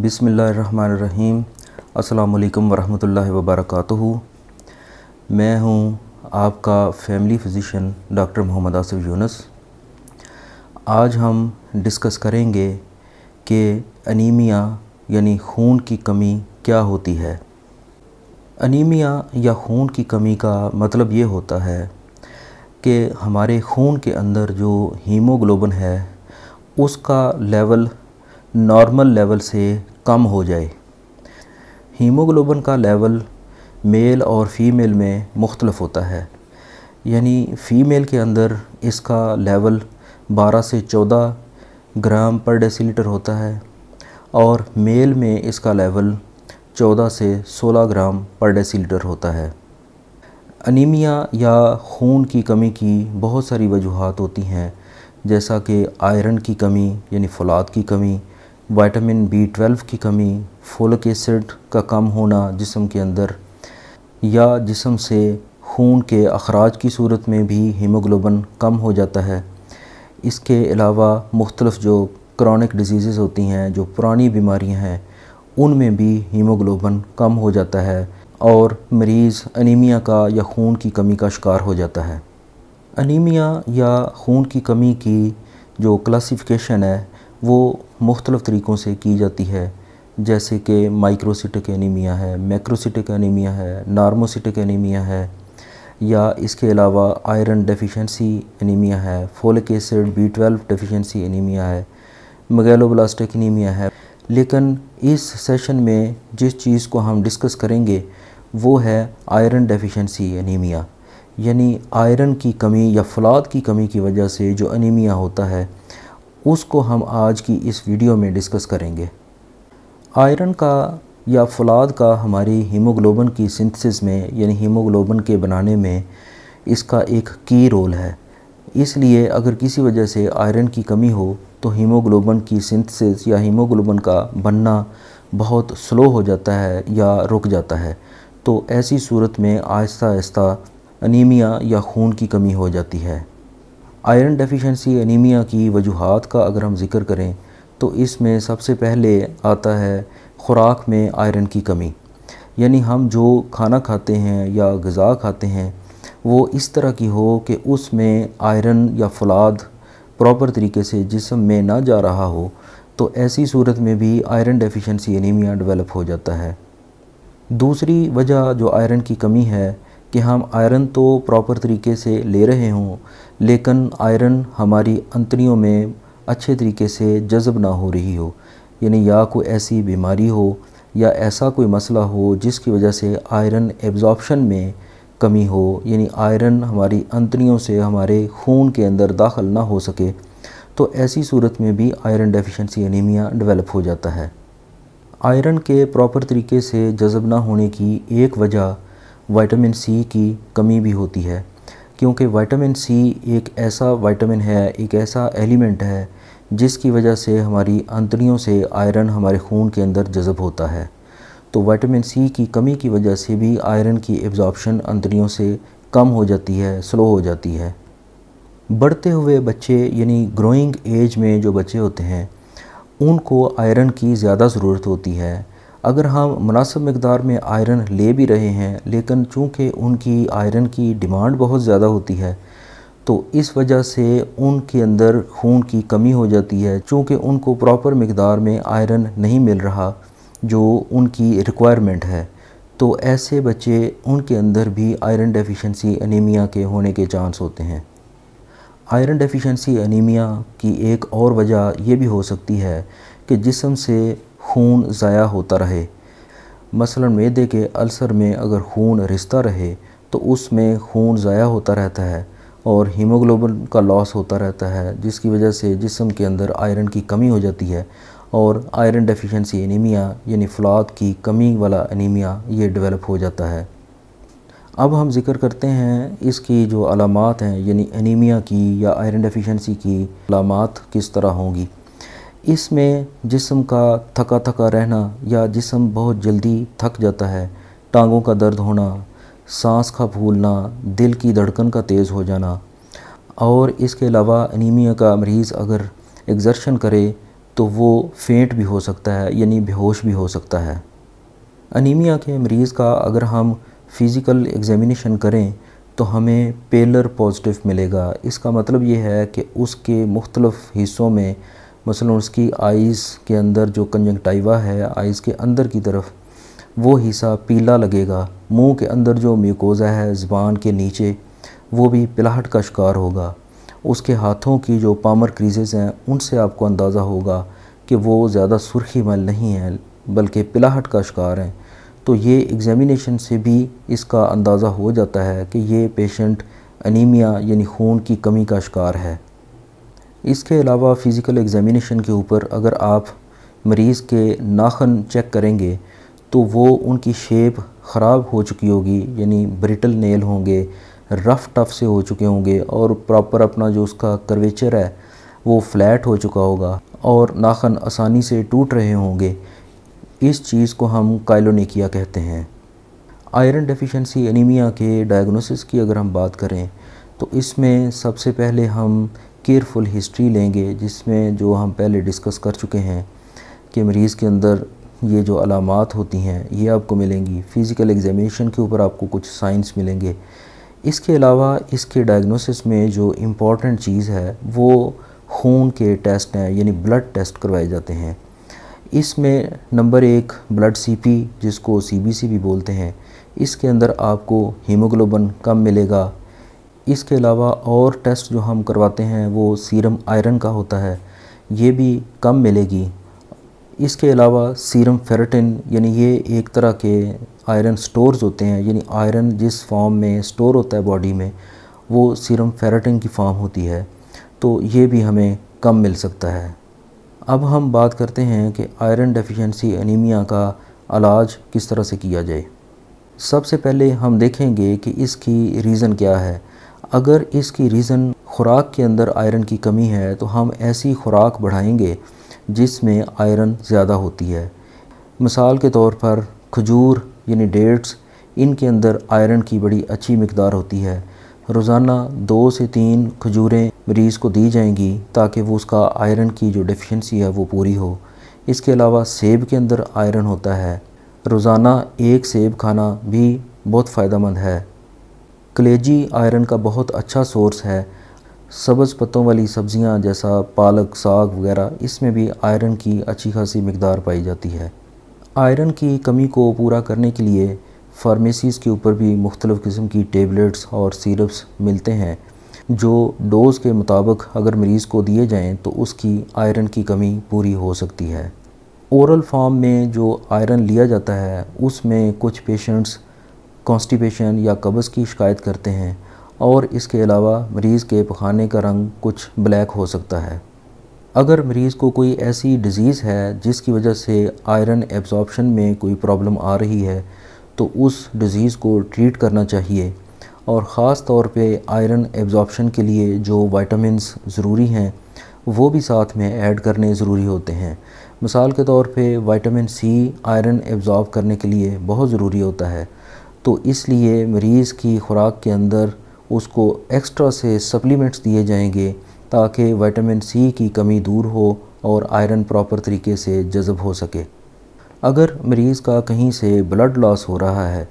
بسم اللہ الرحمن الرحیم السلام علیکم ورحمۃ اللہ وبرکاتہ میں ہوں آپ کا family physician doctor Muhammad Asif Younis آج ہم ڈسکس کریں گے کہ انیمیا یعنی خون کی کمی کیا ہوتی ہے انیمیا یا خون کی کمی کا مطلب یہ ہوتا ہے کہ ہمارے خون کے اندر جو ہیموگلوبن ہے اس کا لیول نارمل لیول سے کم ہو جائے ہیموگلوبن کا لیول میل اور فیمیل میں مختلف ہوتا ہے یعنی فیمیل کے اندر اس کا لیول بارہ سے چودہ گرام پر ڈیسی لیٹر ہوتا ہے اور میل میں اس کا لیول چودہ سے سولہ گرام پر ڈیسی لیٹر ہوتا ہے انیمیا یا خون کی کمی کی بہت ساری وجوہات ہوتی ہیں جیسا کہ آئرن کی کمی یعنی فلاد کی کمی وائٹمن بی ٹویلو کی کمی فولک ایسڈ کا کم ہونا جسم کے اندر یا جسم سے خون کے اخراج کی صورت میں بھی ہیموگلوبن کم ہو جاتا ہے اس کے علاوہ مختلف جو کرونک ڈیزیزز ہوتی ہیں جو پرانی بیماریاں ہیں ان میں بھی ہیموگلوبن کم ہو جاتا ہے اور مریض انیمیا کا یا خون کی کمی کا شکار ہو جاتا ہے انیمیا یا خون کی کمی کی جو کلاسیفکیشن ہے وہ مختلف طریقوں سے کی جاتی ہے جیسے کہ مائکروسیٹک انیمیا ہے میکروسیٹک انیمیا ہے نارموسیٹک انیمیا ہے یا اس کے علاوہ آئرن ڈیفیشنسی انیمیا ہے folic acid B twelve deficiency anaemia ہے مگیلو بلاسٹک انیمیا ہے لیکن اس سیشن میں جس چیز کو ہم ڈسکس کریں گے وہ ہے آئرن ڈیفیشنسی انیمیا یعنی آئرن کی کمی یا فلاد کی کمی کی وجہ سے جو انیمیا ہوتا ہے اس کو ہم آج کی اس ویڈیو میں ڈسکس کریں گے آئرن کا یا فلاد کا ہماری ہیموگلوبن کی سنتھسس میں یعنی ہیموگلوبن کے بنانے میں اس کا ایک کی رول ہے اس لیے اگر کسی وجہ سے آئرن کی کمی ہو تو ہیموگلوبن کی سنتھسس یا ہیموگلوبن کا بننا بہت سلو ہو جاتا ہے یا رک جاتا ہے تو ایسی صورت میں آہستہ آہستہ انیمیا یا خون کی کمی ہو جاتی ہے آئرن ڈیفیشنسی انیمیا کی وجوہات کا اگر ہم ذکر کریں تو اس میں سب سے پہلے آتا ہے خوراک میں آئرن کی کمی یعنی ہم جو کھانا کھاتے ہیں یا غذا کھاتے ہیں وہ اس طرح کی ہو کہ اس میں آئرن یا فلاد پراپر طریقے سے جسم میں نہ جا رہا ہو تو ایسی صورت میں بھی آئرن ڈیفیشنسی انیمیا ڈیولپ ہو جاتا ہے دوسری وجہ جو آئرن کی کمی ہے کہ ہم آئرن تو پراپر طریقے سے لے رہے ہوں لیکن آئرن ہماری انتریوں میں اچھے طریقے سے جذب نہ ہو رہی ہو یعنی یا کوئی ایسی بیماری ہو یا ایسا کوئی مسئلہ ہو جس کی وجہ سے آئرن ایبزارپشن میں کمی ہو یعنی آئرن ہماری انتریوں سے ہمارے خون کے اندر داخل نہ ہو سکے تو ایسی صورت میں بھی آئرن ڈیفیشنسی انیمیا ڈیولپ ہو جاتا ہے آئرن کے پراپر طریقے سے جذب نہ ہونے کی ایک وجہ وائٹمن سی کی کمی بھی ہوتی ہے کیونکہ وائٹمن سی ایک ایسا وائٹمن ہے ایک ایسا ایلیمنٹ ہے جس کی وجہ سے ہماری انتریوں سے آئرن ہمارے خون کے اندر جذب ہوتا ہے تو وائٹامن سی کی کمی کی وجہ سے بھی آئرن کی ایبزارپشن انتریوں سے کم ہو جاتی ہے سلو ہو جاتی ہے بڑھتے ہوئے بچے یعنی گروئنگ ایج میں جو بچے ہوتے ہیں ان کو آئرن کی زیادہ ضرورت ہوتی ہے اگر ہم مناسب مقدار میں آئرن لے بھی رہے ہیں لیکن چونکہ ان کی آئرن کی ڈیمانڈ بہت زیادہ ہوتی ہے تو اس وجہ سے ان کے اندر خون کی کمی ہو جاتی ہے چونکہ ان کو پراپر مقدار میں آئرن نہیں مل رہا جو ان کی ریکوائرمنٹ ہے تو ایسے بچے ان کے اندر بھی آئرن ڈیفیشنسی انیمیا کے ہونے کے چانس ہوتے ہیں آئرن ڈیفیشنسی انیمیا کی ایک اور وجہ یہ بھی ہو سکتی ہے کہ جسم سے خون ضائع ہوتا رہے مثلا میدے کے السر میں اگر خون رستہ رہے تو اس میں خون ضائع ہوتا رہتا ہے اور ہیموگلوبن کا لاس ہوتا رہتا ہے جس کی وجہ سے جسم کے اندر آئرن کی کمی ہو جاتی ہے اور آئرن ڈیفیشنسی انیمیا یعنی فلاد کی کمی والا انیمیا یہ ڈیولپ ہو جاتا ہے اب ہم ذکر کرتے ہیں اس کی جو علامات ہیں یعنی انیمیا کی یا آئرن ڈیفیشنسی کی علامات کس طرح ہوں گی اس میں جسم کا تھکا تھکا رہنا یا جسم بہت جلدی تھک جاتا ہے ٹانگوں کا درد ہونا سانس کا پھولنا دل کی دھڑکن کا تیز ہو جانا اور اس کے علاوہ انیمیا کا مریض اگر ایگزرشن کرے تو وہ فینٹ بھی ہو سکتا ہے یعنی بہوش بھی ہو سکتا ہے انیمیا کے مریض کا اگر ہم فزیکل ایگزامینیشن کریں تو ہمیں پیلر پازیٹو ملے گا اس کا مطلب یہ ہے کہ اس کے مختلف حصوں میں مثلا اس کی آئیز کے اندر جو کنجنگائوا ہے آئیز کے اندر کی طرف وہ حصہ پیلا لگے گا منہ کے اندر جو میوکوزا ہے زبان کے نیچے وہ بھی پلہٹ کا شکار ہوگا اس کے ہاتھوں کی جو پامر کریزز ہیں ان سے آپ کو اندازہ ہوگا کہ وہ زیادہ سرخی مل نہیں ہیں بلکہ پلاہٹ کا شکار ہیں تو یہ ایگزامینیشن سے بھی اس کا اندازہ ہو جاتا ہے کہ یہ پیشنٹ انیمیا یعنی خون کی کمی کا شکار ہے اس کے علاوہ فزیکل ایگزامینیشن کے اوپر اگر آپ مریض کے ناخن چیک کریں گے تو وہ ان کی شیپ خراب ہو چکی ہوگی یعنی بریٹل نیل ہوں گے رف ٹف سے ہو چکے ہوں گے اور پراپر اپنا جو اس کا کرویچر ہے وہ فلیٹ ہو چکا ہوگا اور ناخن آسانی سے ٹوٹ رہے ہوں گے اس چیز کو ہم کائلونیکیا کہتے ہیں آئرن ڈیفیشنسی انیمیا کے ڈائگنوسس کی اگر ہم بات کریں تو اس میں سب سے پہلے ہم کیئرفل ہسٹری لیں گے جس میں جو ہم پہلے ڈسکس کر چکے ہیں کہ مریض کے اندر یہ جو علامات ہوتی ہیں یہ آپ کو ملیں گی فزیکل ایگزامینیشن کے اوپر آپ کو کچھ سائنس ملیں گے اس کے علاوہ اس کے ڈائگنوسس میں جو امپورٹنٹ چیز ہے وہ خون کے ٹیسٹ ہیں یعنی بلڈ ٹیسٹ کروائے جاتے ہیں اس میں نمبر ایک بلڈ سی پی جس کو سی بی سی بھی بولتے ہیں اس کے اندر آپ کو ہیموگلوبن کم ملے گا اس کے علاوہ اور ٹیسٹ جو ہم کرواتے ہیں وہ سیرم آئرن کا ہوتا ہے یہ بھی کم ملے گی اس کے علاوہ سیرم فیرٹن یعنی یہ ایک طرح کے آئرن سٹورز ہوتے ہیں یعنی آئرن جس فارم میں سٹور ہوتا ہے باڈی میں وہ سیرم فیرٹن کی فارم ہوتی ہے تو یہ بھی ہمیں کم مل سکتا ہے اب ہم بات کرتے ہیں کہ آئرن ڈیفیشنسی انیمیا کا علاج کس طرح سے کیا جائے سب سے پہلے ہم دیکھیں گے کہ اس کی ریزن کیا ہے اگر اس کی ریزن خوراک کے اندر آئرن کی کمی ہے تو ہم ایسی خوراک بڑھائیں گے جس میں آئرن زیادہ ہوتی ہے مثال کے طور پر کھجور یعنی ڈیٹس ان کے اندر آئرن کی بڑی اچھی مقدار ہوتی ہے روزانہ دو سے تین کھجوریں مریض کو دی جائیں گی تاکہ وہ اس کا آئرن کی جو ڈیفیشنسی ہے وہ پوری ہو اس کے علاوہ سیب کے اندر آئرن ہوتا ہے روزانہ ایک سیب کھانا بھی بہت فائدہ مند ہے کلیجی آئرن کا بہت اچھا سورس ہے سبز پتوں والی سبزیاں جیسا پالک ساگ وغیرہ اس میں بھی آئرن کی اچھی خاصی مقدار پائی جاتی ہے آئرن کی کمی کو پورا کرنے کے لیے فارمیسیز کے اوپر بھی مختلف قسم کی ٹیبلٹس اور سیرپس ملتے ہیں جو ڈوز کے مطابق اگر مریض کو دیے جائیں تو اس کی آئرن کی کمی پوری ہو سکتی ہے اورل فارم میں جو آئرن لیا جاتا ہے اس میں کچھ پیشنٹس کانسٹیپیشن یا قبض کی شکایت کرتے ہیں اور اس کے علاوہ مریض کے پخانے کا رنگ کچھ بلیک ہو سکتا ہے اگر مریض کو کوئی ایسی ڈیزیز ہے جس کی وجہ سے آئرن ایبزارپشن میں کوئی پرابلم آ رہی ہے تو اس ڈیزیز کو ٹریٹ کرنا چاہیے اور خاص طور پہ آئرن ایبزارپشن کے لیے جو وائٹامنس ضروری ہیں وہ بھی ساتھ میں ایڈ کرنے ضروری ہوتے ہیں مثال کے طور پہ وائٹمن سی آئرن ایبزارب کرنے کے لیے بہت ضروری ہوتا ہے تو اس لیے مریض کی خوراک کے اندر اس کو ایکسٹرا سے سپلیمنٹس دیے جائیں گے تاکہ وائٹمن سی کی کمی دور ہو اور آئرن پراپر طریقے سے جذب ہو سکے اگر مریض کا کہیں سے بلڈ لاس ہو رہا ہے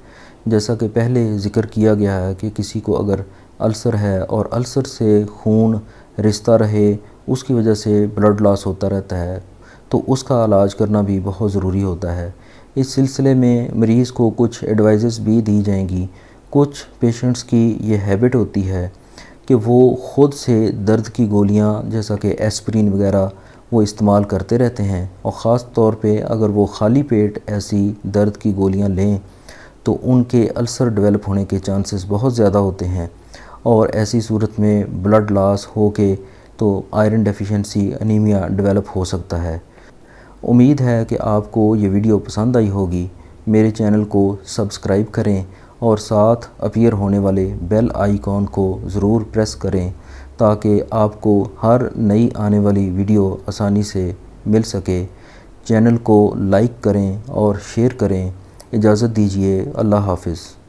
جیسا کہ پہلے ذکر کیا گیا ہے کہ کسی کو اگر السر ہے اور السر سے خون رشتہ رہے اس کی وجہ سے بلڈ لاس ہوتا رہتا ہے تو اس کا علاج کرنا بھی بہت ضروری ہوتا ہے اس سلسلے میں مریض کو کچھ ایڈوائزز بھی دی جائیں گی کچھ پیشنٹس کی یہ ہیبٹ ہوتی ہے کہ وہ خود سے درد کی گولیاں جیسا کہ ایسپرین وغیرہ وہ استعمال کرتے رہتے ہیں اور خاص طور پہ اگر وہ خالی پیٹ ایسی درد کی گولیاں لیں تو ان کے السر ڈیولپ ہونے کے چانسز بہت زیادہ ہوتے ہیں اور ایسی صورت میں بلڈ لاس ہو کے تو آئرن ڈیفیشنسی انیمیا ڈیولپ ہو سکتا ہے امید ہے کہ آپ کو یہ ویڈیو پسند آئی ہوگی میرے چینل کو سبسکرائب کریں اور ساتھ اپیئر ہونے والے بیل آئیکن کو ضرور پریس کریں تاکہ آپ کو ہر نئی آنے والی ویڈیو آسانی سے مل سکے چینل کو لائک کریں اور شیئر کریں اجازت دیجیے اللہ حافظ